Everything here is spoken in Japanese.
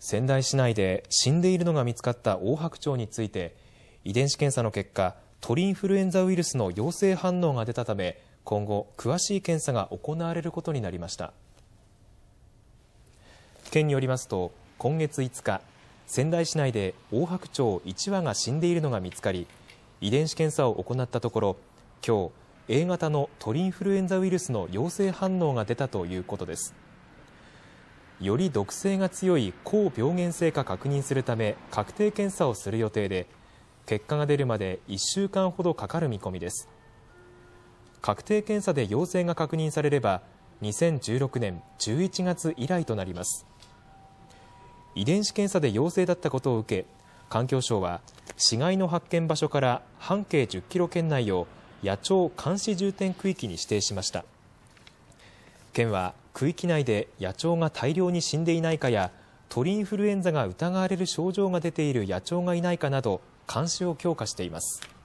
仙台市内で死んでいるのが見つかったオオハクチョウについて遺伝子検査の結果鳥インフルエンザウイルスの陽性反応が出たため今後詳しい検査が行われることになりました県によりますと今月5日仙台市内でオオハクチョウ1羽が死んでいるのが見つかり遺伝子検査を行ったところ今日 A 型の鳥インフルエンザウイルスの陽性反応が出たということです。より毒性が強い抗病原性か確認するため、確定検査をする予定で、結果が出るまで1週間ほどかかる見込みです。確定検査で陽性が確認されれば、2016年11月以来となります。遺伝子検査で陽性だったことを受け、環境省は、死骸の発見場所から半径10キロ圏内を野鳥監視重点区域に指定しました。県は区域内で野鳥が大量に死んでいないかや、鳥インフルエンザが疑われる症状が出ている野鳥がいないかなど、監視を強化しています。